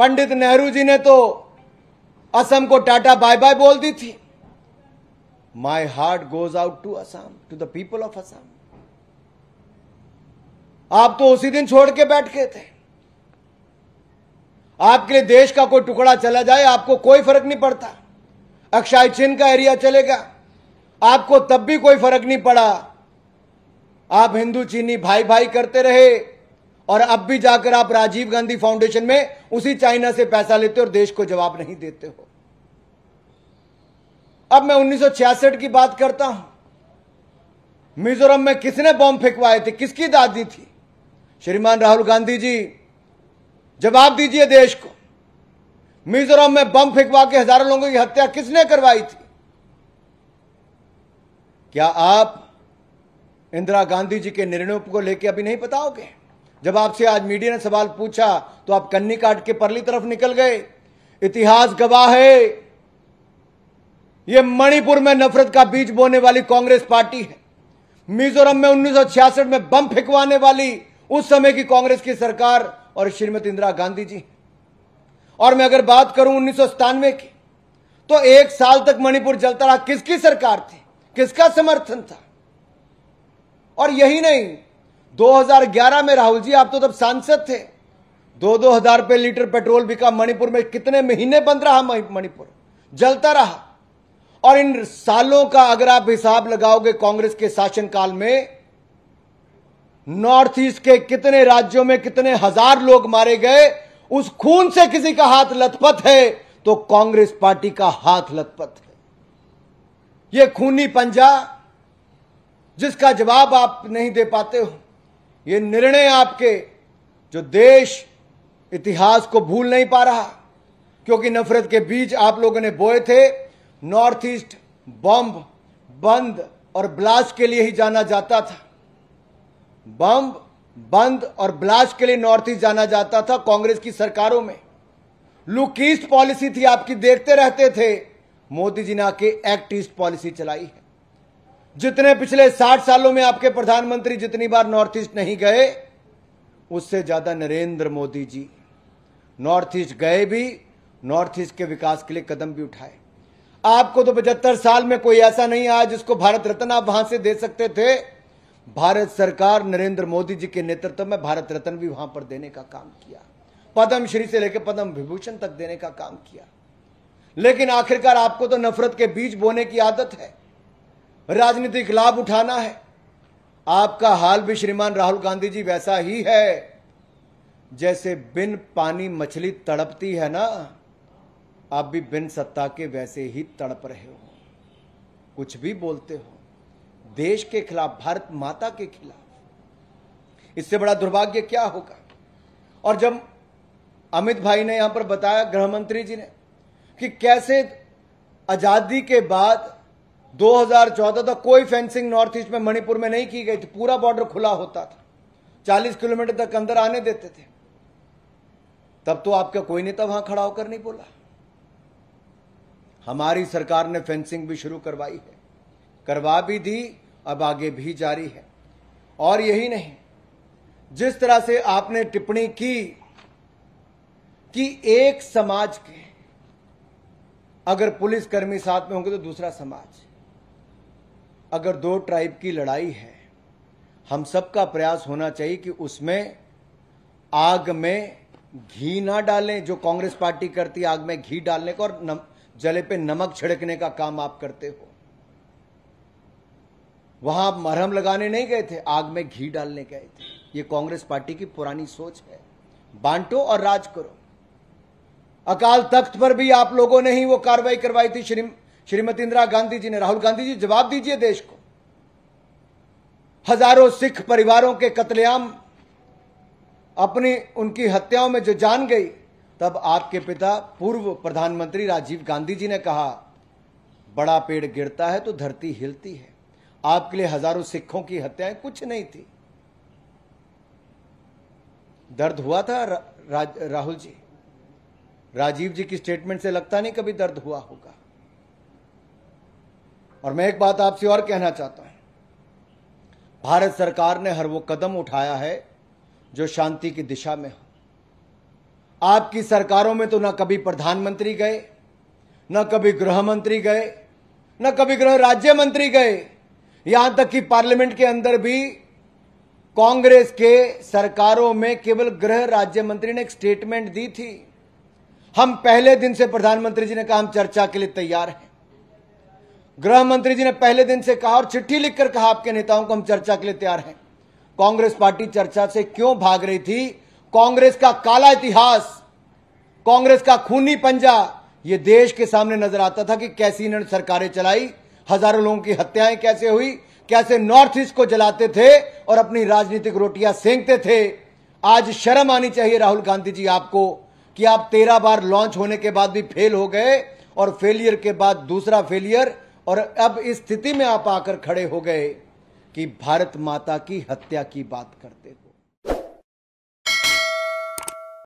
पंडित नेहरू जी ने तो असम को टाटा बाय बाय बोल दी थी my heart goes out to Assam to the people of Assam आप तो उसी दिन छोड़ के बैठ गए थे आपके लिए देश का कोई टुकड़ा चला जाए आपको कोई फर्क नहीं पड़ता अक्षय चिन्ह का एरिया चलेगा आपको तब भी कोई फर्क नहीं पड़ा आप हिंदू चीनी भाई भाई करते रहे और अब भी जाकर आप राजीव गांधी फाउंडेशन में उसी चाइना से पैसा लेते हो और देश को जवाब नहीं देते हो अब मैं 1966 की बात करता हूं मिजोरम में किसने बॉम्ब फेंकवाए थे किसकी दादी थी श्रीमान राहुल गांधी जी जवाब दीजिए देश को मिजोरम में बम फेंकवा के हजारों लोगों की हत्या किसने करवाई थी क्या आप इंदिरा गांधी जी के निर्णयों को लेकर अभी नहीं बताओगे जब आपसे आज मीडिया ने सवाल पूछा तो आप कन्नी काट के परली तरफ निकल गए इतिहास गवाह है यह मणिपुर में नफरत का बीज बोने वाली कांग्रेस पार्टी है मिजोरम में उन्नीस में बम फेंकवाने वाली उस समय की कांग्रेस की सरकार और श्रीमती इंदिरा गांधी जी और मैं अगर बात करूं उन्नीस की तो एक साल तक मणिपुर जलता रहा किसकी सरकार थी किसका समर्थन था और यही नहीं 2011 में राहुल जी आप तो तब सांसद थे दो दो हजार रुपये लीटर पेट्रोल बिका मणिपुर में कितने महीने बंद रहा मणिपुर जलता रहा और इन सालों का अगर आप हिसाब लगाओगे कांग्रेस के शासनकाल में नॉर्थ ईस्ट के कितने राज्यों में कितने हजार लोग मारे गए उस खून से किसी का हाथ लथपथ है तो कांग्रेस पार्टी का हाथ लथपथ है यह खूनी पंजा जिसका जवाब आप नहीं दे पाते हो ये निर्णय आपके जो देश इतिहास को भूल नहीं पा रहा क्योंकि नफरत के बीज आप लोगों ने बोए थे नॉर्थ ईस्ट बम बंद और ब्लास्ट के लिए ही जाना जाता था बम बंद और ब्लास्ट के लिए नॉर्थ ईस्ट जाना जाता था कांग्रेस की सरकारों में लुक ईस्ट पॉलिसी थी आपकी देखते रहते थे मोदी जी ने आके एक्ट ईस्ट पॉलिसी चलाई है जितने पिछले साठ सालों में आपके प्रधानमंत्री जितनी बार नॉर्थ ईस्ट नहीं गए उससे ज्यादा नरेंद्र मोदी जी नॉर्थ ईस्ट गए भी नॉर्थ ईस्ट के विकास के लिए कदम भी उठाए आपको तो पचहत्तर साल में कोई ऐसा नहीं आया जिसको भारत रत्न आप वहां से दे सकते थे भारत सरकार नरेंद्र मोदी जी के नेतृत्व में भारत रत्न भी वहां पर देने का काम किया पद्मश्री श्री से लेकर पद्म विभूषण तक देने का काम किया लेकिन आखिरकार आपको तो नफरत के बीज बोने की आदत है राजनीतिक लाभ उठाना है आपका हाल भी श्रीमान राहुल गांधी जी वैसा ही है जैसे बिन पानी मछली तड़पती है ना आप भी बिन सत्ता के वैसे ही तड़प रहे हो कुछ भी बोलते हो देश के खिलाफ भारत माता के खिलाफ इससे बड़ा दुर्भाग्य क्या होगा और जब अमित भाई ने यहां पर बताया गृहमंत्री जी ने कि कैसे आजादी के बाद 2014 तक कोई फेंसिंग नॉर्थ ईस्ट में मणिपुर में नहीं की गई थी पूरा बॉर्डर खुला होता था 40 किलोमीटर तक अंदर आने देते थे तब तो आपका कोई नेता वहां खड़ा होकर नहीं बोला हमारी सरकार ने फेंसिंग भी शुरू करवाई है करवा भी दी अब आगे भी जारी है और यही नहीं जिस तरह से आपने टिप्पणी की कि एक समाज के अगर पुलिसकर्मी साथ में होंगे तो दूसरा समाज अगर दो ट्राइब की लड़ाई है हम सबका प्रयास होना चाहिए कि उसमें आग में घी ना डालें जो कांग्रेस पार्टी करती है आग में घी डालने का और नम, जले पे नमक छिड़कने का काम आप करते हो वहां आप मरहम लगाने नहीं गए थे आग में घी डालने गए थे ये कांग्रेस पार्टी की पुरानी सोच है बांटो और राज करो अकाल तख्त पर भी आप लोगों ने ही वो कार्रवाई करवाई थी श्री श्रीमती इंदिरा गांधी जी ने राहुल गांधी जी जवाब दीजिए देश को हजारों सिख परिवारों के कत्लेआम अपनी उनकी हत्याओं में जो जान गई तब आपके पिता पूर्व प्रधानमंत्री राजीव गांधी जी ने कहा बड़ा पेड़ गिरता है तो धरती हिलती है आपके लिए हजारों सिखों की हत्याएं कुछ नहीं थी दर्द हुआ था रा, रा, राहुल जी राजीव जी की स्टेटमेंट से लगता नहीं कभी दर्द हुआ होगा और मैं एक बात आपसे और कहना चाहता हूं भारत सरकार ने हर वो कदम उठाया है जो शांति की दिशा में हो आपकी सरकारों में तो ना कभी प्रधानमंत्री गए न कभी गृह मंत्री गए न कभी गृह राज्य मंत्री गए यहां तक कि पार्लियामेंट के अंदर भी कांग्रेस के सरकारों में केवल गृह राज्य मंत्री ने एक स्टेटमेंट दी थी हम पहले दिन से प्रधानमंत्री जी ने कहा हम चर्चा के लिए तैयार हैं गृह मंत्री जी ने पहले दिन से कहा और चिट्ठी लिखकर कहा आपके नेताओं को हम चर्चा के लिए तैयार हैं कांग्रेस पार्टी चर्चा से क्यों भाग रही थी कांग्रेस का काला इतिहास कांग्रेस का खूनी पंजा ये देश के सामने नजर आता था कि कैसी इन्होंने सरकारें चलाई हजारों लोगों की हत्याएं कैसे हुई कैसे नॉर्थ ईस्ट को जलाते थे और अपनी राजनीतिक रोटियां सेंकते थे आज शर्म आनी चाहिए राहुल गांधी जी आपको कि आप तेरह बार लॉन्च होने के बाद भी फेल हो गए और फेलियर के बाद दूसरा फेलियर और अब इस स्थिति में आप आकर खड़े हो गए कि भारत माता की हत्या की बात करते थे